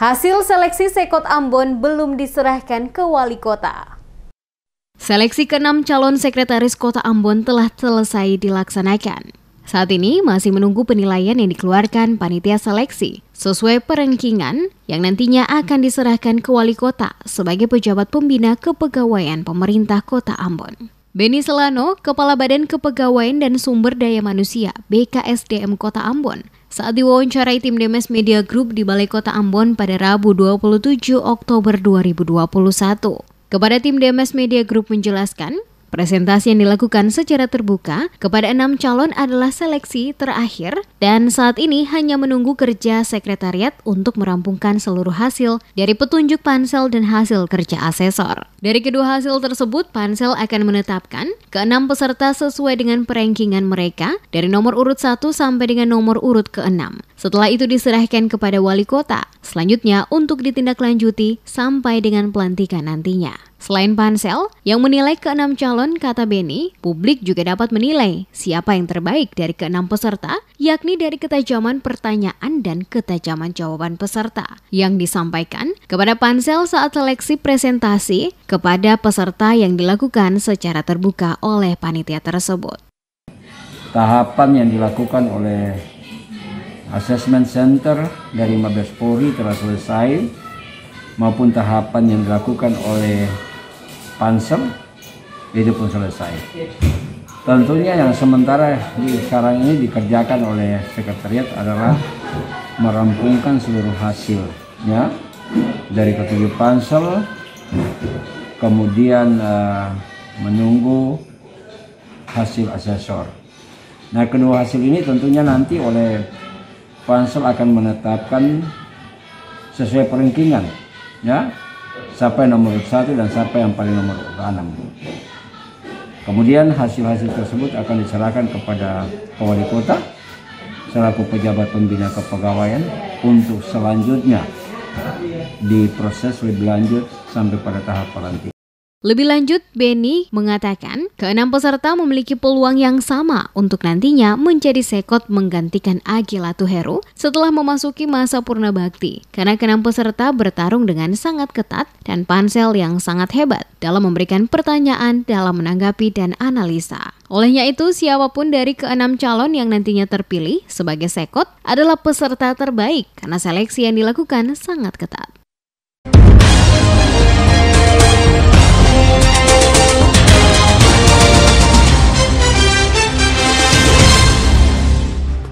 Hasil seleksi Sekot Ambon belum diserahkan ke wali kota. Seleksi keenam calon sekretaris kota Ambon telah selesai dilaksanakan. Saat ini masih menunggu penilaian yang dikeluarkan panitia seleksi sesuai perengkingan yang nantinya akan diserahkan ke wali kota sebagai pejabat pembina kepegawaian pemerintah kota Ambon. Beni Selano, Kepala Badan Kepegawaian dan Sumber Daya Manusia BKSDM Kota Ambon, saat diwawancarai tim Demes Media Group di Balai Kota Ambon pada Rabu 27 Oktober 2021. Kepada tim Demes Media Group menjelaskan, Presentasi yang dilakukan secara terbuka kepada enam calon adalah seleksi terakhir dan saat ini hanya menunggu kerja sekretariat untuk merampungkan seluruh hasil dari petunjuk pansel dan hasil kerja asesor. Dari kedua hasil tersebut, pansel akan menetapkan keenam peserta sesuai dengan perengkingan mereka dari nomor urut 1 sampai dengan nomor urut keenam. Setelah itu diserahkan kepada wali kota, selanjutnya untuk ditindaklanjuti sampai dengan pelantikan nantinya. Selain pansel yang menilai keenam calon, kata Beni, publik juga dapat menilai siapa yang terbaik dari keenam peserta, yakni dari ketajaman pertanyaan dan ketajaman jawaban peserta yang disampaikan kepada pansel saat seleksi presentasi kepada peserta yang dilakukan secara terbuka oleh panitia tersebut. Tahapan yang dilakukan oleh Assessment Center dari Mabes Polri telah selesai maupun tahapan yang dilakukan oleh Pansel itu pun selesai. Tentunya yang sementara di sekarang ini dikerjakan oleh sekretariat adalah merampungkan seluruh hasilnya dari ketujuh pansel, kemudian uh, menunggu hasil asesor. Nah kedua hasil ini tentunya nanti oleh pansel akan menetapkan sesuai peringkingan ya sampai nomor satu dan sampai yang paling nomor enam kemudian hasil-hasil tersebut akan diserahkan kepada wali kota selaku pejabat pembina kepegawaian untuk selanjutnya diproses lebih lanjut sampai pada tahap pelantikan lebih lanjut, Benny mengatakan keenam peserta memiliki peluang yang sama untuk nantinya menjadi sekot menggantikan Agila Latuheru setelah memasuki masa purna bakti. Karena keenam peserta bertarung dengan sangat ketat dan pansel yang sangat hebat dalam memberikan pertanyaan dalam menanggapi dan analisa. Olehnya itu, siapapun dari keenam calon yang nantinya terpilih sebagai sekot adalah peserta terbaik karena seleksi yang dilakukan sangat ketat.